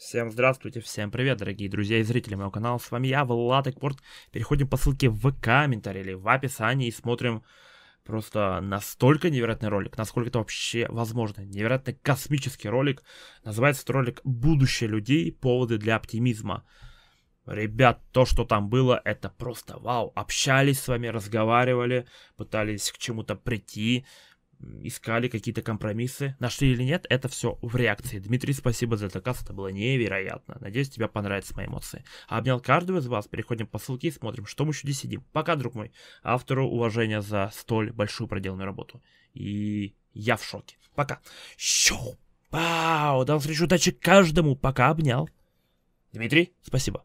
Всем здравствуйте, всем привет, дорогие друзья и зрители моего канала. С вами я, Влад Экпорт. Переходим по ссылке в комментарии или в описании и смотрим просто настолько невероятный ролик, насколько это вообще возможно. Невероятный космический ролик. Называется этот ролик «Будущее людей. Поводы для оптимизма». Ребят, то, что там было, это просто вау. Общались с вами, разговаривали, пытались к чему-то прийти, искали какие-то компромиссы. Нашли или нет, это все в реакции. Дмитрий, спасибо за этот заказ, это было невероятно. Надеюсь, тебе понравятся мои эмоции. Обнял каждого из вас, переходим по ссылке и смотрим, что мы еще здесь сидим. Пока, друг мой, автору уважения за столь большую проделанную работу. И я в шоке. Пока. Щоу! Пау! Дал встречу удачи каждому, пока обнял. Дмитрий, спасибо.